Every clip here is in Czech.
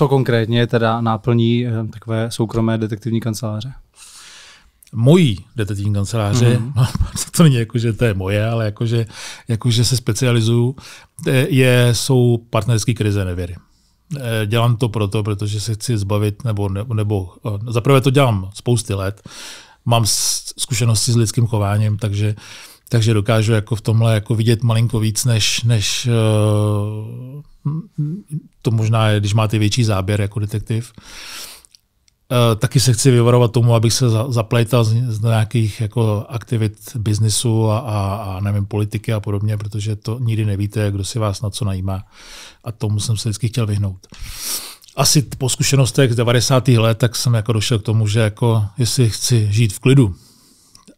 Co konkrétně teda náplní eh, takové soukromé detektivní kanceláře? mojí detektivní kanceláře, mm-hmm. to není jako, že to je moje, ale jako, že, jako, že se specializuju, eh, je, jsou partnerské krize nevěry. Eh, dělám to proto, protože se chci zbavit, nebo, nebo, nebo zaprvé to dělám spousty let, mám zkušenosti s lidským chováním, takže takže dokážu jako v tomhle jako vidět malinko víc než, než to možná je, když máte větší záběr jako detektiv, eh, taky se chci vyvarovat tomu, abych se zaplétal z, z nějakých jako aktivit biznisu a, a, a nevím, politiky a podobně, protože to nikdy nevíte, kdo si vás na co najímá. A tomu jsem se vždycky chtěl vyhnout. Asi po zkušenostech z 90. let, tak jsem jako došel k tomu, že jako, jestli chci žít v klidu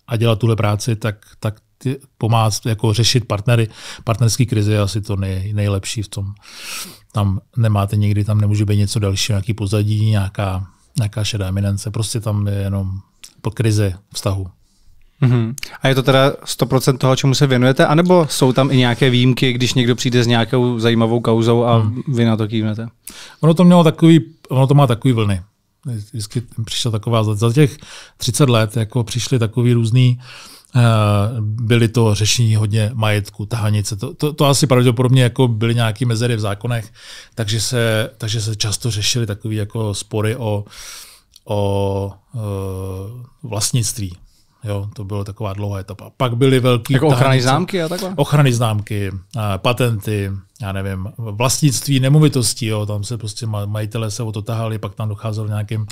a dělat tuhle práci, tak, tak ty, pomáhat, jako řešit partnery, partnerský krize je asi to nej, nejlepší v tom. Tam nemáte nikdy, tam nemůže být něco dalšího, nějaký pozadí, nějaká, nějaká šedá eminence, prostě tam je jenom po krize vztahu. Mm-hmm. A je to teda 100% toho, čemu se věnujete, anebo jsou tam i nějaké výjimky, když někdo přijde s nějakou zajímavou kauzou a mm. vy na to kývnete? Ono to, mělo takový, ono to má takový vlny. Vždycky přišla taková, za těch 30 let jako přišly takový různý uh, Eh, byly to řešení hodně majetku, tahanice. To, to, to asi pravděpodobně jako byly nějaké mezery v zákonech, takže se, takže se často řešily takové jako spory o, o, o eh, vlastnictví. Jo, to byla taková dlouhá etapa. Pak byly velké Jako ochrany tánce, známky a takhle? Ochrany známky, eh, patenty, já nevím, vlastnictví nemovitostí, jo, tam se prostě majitele se o to tahali, pak tam docházelo nějakým...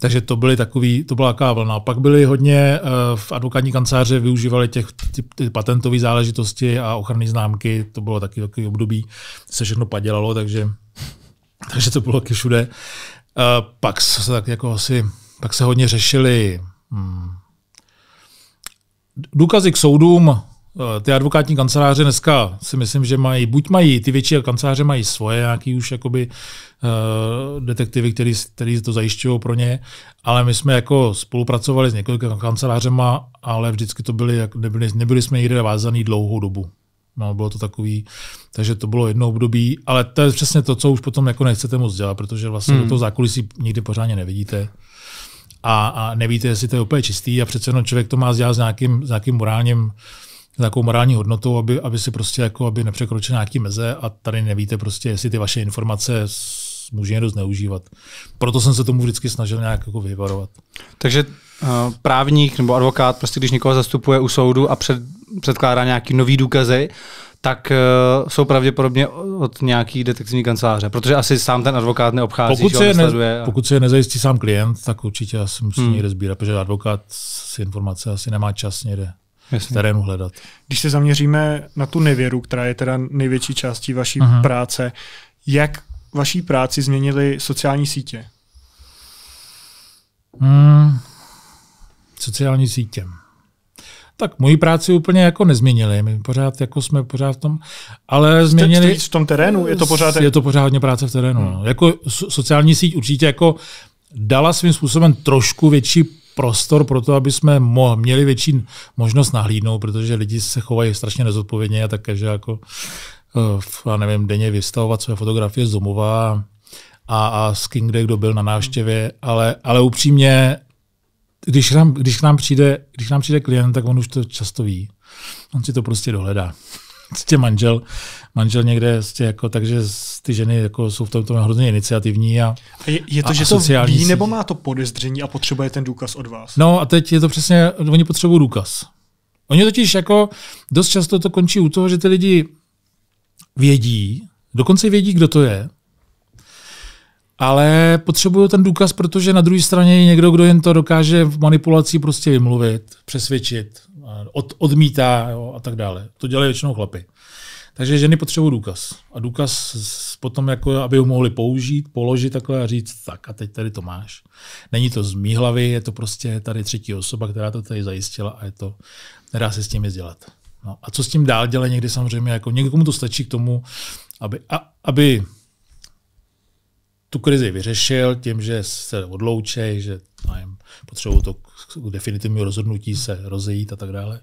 Takže to byly takový, to byla taková vlna. Pak byly hodně eh, v advokátní kanceláři využívali těch ty, ty záležitosti a ochrany známky, to bylo taky takový období, se všechno padělalo, takže, takže to bylo taky všude. Eh, pak se tak jako asi, pak se hodně řešili hmm, důkazy k soudům, eh, ty advokátní kanceláře dneska si myslím, že mají, buď mají, ty větší kanceláře mají svoje nějaký už jakoby uh, detektivy, který, který to zajišťují pro ně, ale my jsme jako spolupracovali s několika kancelářema, ale vždycky to byly, nebyli, nebyli jsme někde vázaný dlouhou dobu. No, bylo to takový, takže to bylo jedno období, ale to je přesně to, co už potom jako nechcete moc dělat, protože vlastně hmm. do toho zákulisí nikdy pořádně nevidíte a, a nevíte, jestli to je úplně čistý a přece jenom člověk to má dělat s nějakým, s nějakým morálním s nějakou morální hodnotou, aby, aby si prostě jako, aby nepřekročil nějaký meze a tady nevíte prostě, jestli ty vaše informace může někdo zneužívat. Proto jsem se tomu vždycky snažil nějak jako vyvarovat. Takže uh, právník nebo advokát, prostě když někoho zastupuje u soudu a před, předkládá nějaký nový důkazy, tak uh, jsou pravděpodobně od nějaký detektivní kanceláře, protože asi sám ten advokát neobchází, pokud se, ne, a... pokud se nezajistí sám klient, tak určitě asi musí hmm. někde sbírat, protože advokát si informace asi nemá čas někde Jasně. v terénu hledat. Když se zaměříme na tu nevěru, která je teda největší částí vaší uh-huh. práce, jak vaší práci změnily sociální sítě? Hmm, sociální sítě tak moji práci úplně jako nezměnili. My pořád jako jsme pořád v tom, ale změnili... Jste v tom terénu? Je to pořád... Je to pořád hodně práce v terénu. Hmm. No. Jako sociální síť určitě jako dala svým způsobem trošku větší prostor pro to, aby jsme mo- měli větší možnost nahlídnout, protože lidi se chovají strašně nezodpovědně a také, že jako, eh, já nevím, denně vystavovat své fotografie z domova a, a s kým kde kdo byl na návštěvě, ale, ale upřímně když, nám, když, k nám přijde, když nám přijde klient, tak on už to často ví. On si to prostě dohledá. Prostě manžel, manžel někde prostě jako, takže ty ženy jako jsou v tomto hrozně iniciativní. A, a je, je to, a, že to ví, nebo má to podezření a potřebuje ten důkaz od vás? No a teď je to přesně, oni potřebují důkaz. Oni totiž jako dost často to končí u toho, že ty lidi vědí, dokonce vědí, kdo to je, ale potřebuju ten důkaz, protože na druhé straně je někdo, kdo jen to dokáže v manipulací prostě vymluvit, přesvědčit, od, odmítá jo, a tak dále. To dělají většinou chlapy. Takže ženy potřebují důkaz. A důkaz potom, jako, aby ho mohli použít, položit takhle a říct, tak a teď tady to máš. Není to z mý hlavy, je to prostě tady třetí osoba, která to tady zajistila a je to, nedá se s tím nic dělat. No, a co s tím dál dělají někdy samozřejmě, jako někomu to stačí k tomu, aby, a, aby tu krizi vyřešil tím, že se odloučej, že nevím, potřebují to k definitivnímu rozhodnutí se rozejít a tak dále.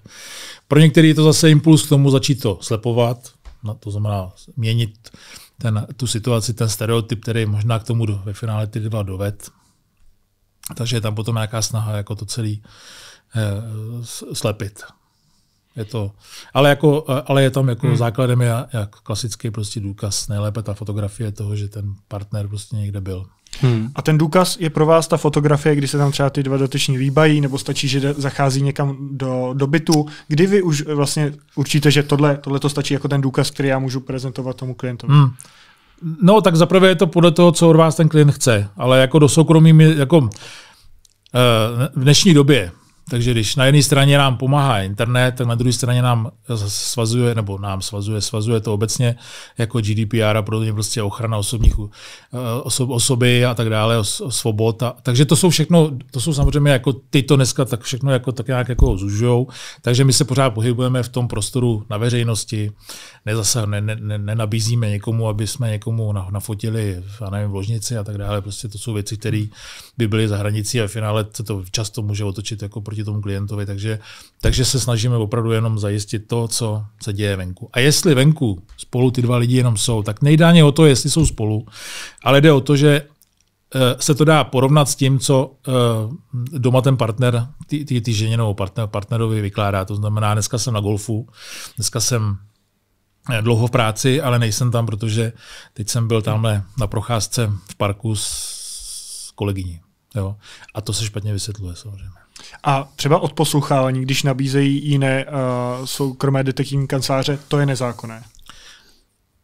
Pro některý je to zase impuls k tomu začít to slepovat, no, to znamená měnit ten, tu situaci, ten stereotyp, který možná k tomu do, ve finále ty dva doved. Takže je tam potom nějaká snaha jako to celé eh, slepit. Je to, ale, jako, eh, ale je tam jako hmm. základem je jak klasický prostě důkaz, nejlépe ta fotografie toho, že ten partner prostě někde byl. Hmm. A ten důkaz je pro vás ta fotografie, kdy se tam třeba ty dva dotyční líbají, nebo stačí, že zachází někam do, do bytu, kdy vy už eh, vlastně určíte, že tohle, tohle to stačí jako ten důkaz, který já můžu prezentovat tomu klientovi. Hmm. No, tak zaprvé je to podle toho, co od vás ten klient chce, ale jako do soukromí, jako eh, v dnešní době takže když na jedné straně nám pomáhá internet, tak na druhé straně nám svazuje, nebo nám svazuje, svazuje to obecně jako GDPR a podobně prostě ochrana osobních eh, osob, osoby a tak dále, svobod. A, takže to jsou všechno, to jsou samozřejmě jako ty to dneska tak všechno jako tak nějak jako zužujou, takže my se pořád pohybujeme v tom prostoru na veřejnosti, nezase ne, ne, ne, nenabízíme někomu, aby jsme někomu nafotili, já nevím, v ložnici a tak dále. Prostě to jsou věci, které by byly za hranicí a v finále to, to často může otočit jako proti proti tomu klientovi, takže, takže se snažíme opravdu jenom zajistit to, co se děje venku. A jestli venku spolu ty dva lidi jenom jsou, tak nejde ani o to, jestli jsou spolu, ale jde o to, že eh, se to dá porovnat s tím, co eh, doma ten partner, ty, ty, ty ženě nebo partner, partnerovi vykládá. To znamená, dneska jsem na golfu, dneska jsem eh, dlouho v práci, ale nejsem tam, protože teď jsem byl tamhle na procházce v parku s kolegyní. Jo? A to se špatně vysvětluje samozřejmě. A třeba odposlouchávání, když nabízejí jiné uh, soukromé detektivní kanceláře, to je nezákonné.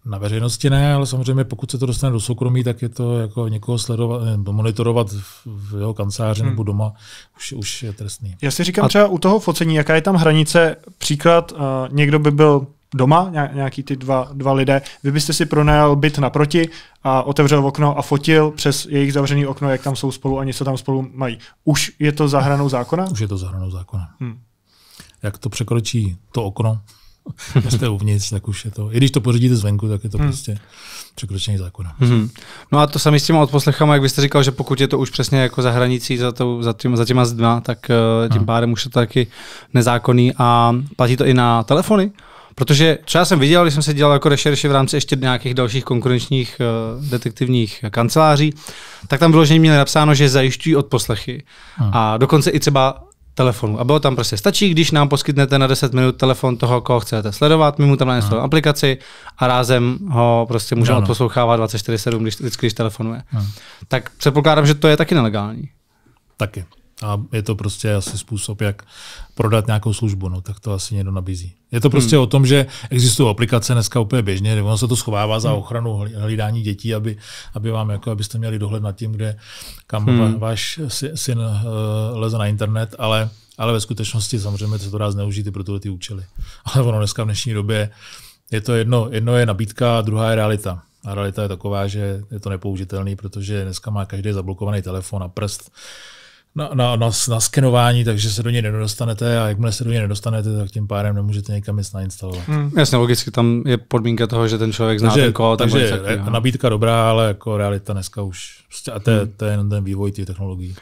Na veřejnosti ne, ale samozřejmě pokud se to dostane do soukromí, tak je to jako někoho sledovat, monitorovat v jeho kanceláři hmm. nebo doma, už, už je trestný. Já si říkám a... třeba u toho focení, jaká je tam hranice, příklad, uh, někdo by byl doma, nějaký ty dva, dva lidé, vy byste si pronajal byt naproti a otevřel okno a fotil přes jejich zavřený okno, jak tam jsou spolu a něco tam spolu mají. Už je to zahranou zákona? Už je to zahranou zákona. Hmm. Jak to překročí to okno, jste uvnitř, tak už je to. I když to pořídíte zvenku, tak je to hmm. prostě překročení zákona. Hmm. No a to sami s těma odposlechama, jak byste říkal, že pokud je to už přesně jako za hranicí, za, to, za, tím za těma zdma, tak eh, tím hmm. pádem už je to taky nezákonný a platí to i na telefony. Protože co já jsem viděl, když jsem se dělal jako rešerši v rámci ještě nějakých dalších konkurenčních uh, detektivních kanceláří, tak tam vyloženě měli napsáno, že zajišťují odposlechy. Hmm. A dokonce i třeba telefonu. A bylo tam prostě stačí, když nám poskytnete na 10 minut telefon toho, koho chcete sledovat, my mu tam nainstalujeme hm. aplikaci a rázem ho prostě můžeme ano. odposlouchávat 24-7, když, vždycky, když telefonuje. Hmm. Tak předpokládám, že to je taky nelegální. Taky a je to prostě asi způsob, jak prodat nějakou službu, no, tak to asi někdo nabízí. Je to prostě hmm. o tom, že existují aplikace dneska úplně běžně, kde ono se to schovává za hmm. ochranu hlídání dětí, aby, aby vám jako, abyste měli dohled nad tím, kde kam hmm. váš syn uh, leze na internet, ale, ale ve skutečnosti samozřejmě se to dá zneužít i pro tyhle ty účely. Ale ono dneska v dnešní době je to jedno, jedno je nabídka, a druhá je realita. A realita je taková, že je to nepoužitelný, protože dneska má každý zablokovaný telefon a prst na, na, na, na skenování, takže se do něj nedostanete a jakmile se do něj nedostanete, tak tím pádem nemůžete někam nic nainstalovat. Hmm. Jasně, logicky tam je podmínka toho, že ten člověk zná takže, ten kód. Takže nabídka dobrá, ale jako realita dneska už. Prostě- a to, hmm. to je jenom ten vývoj těch technologií.